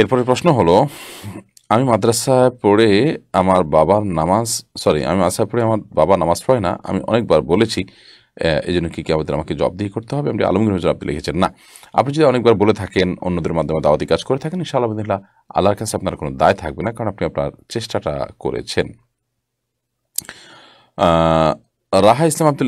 এরপরে প্রশ্ন হলো আমি মাদ্রাসায় পড়ে আমার বাবার নামাজ সরি আমি মাদ্রাসায় পড়ে আমার বাবা নামাজ পড়ে না আমি অনেকবার বলেছি এই জন্য কি কী আমাদের আমাকে জবাবদিহি করতে হবে আপনি আলমগীর হোসেন আপনি লিখেছেন না আপনি যদি অনেকবার বলে থাকেন অন্যদের মাধ্যমে দাওয়াতি কাজ করে থাকেন ইশা আলহামদুলিল্লাহ আল্লাহর কাছে আপনার কোনো দায় থাকবে না কারণ আপনি আপনার চেষ্টাটা করেছেন রাহা ইসলাম আপনি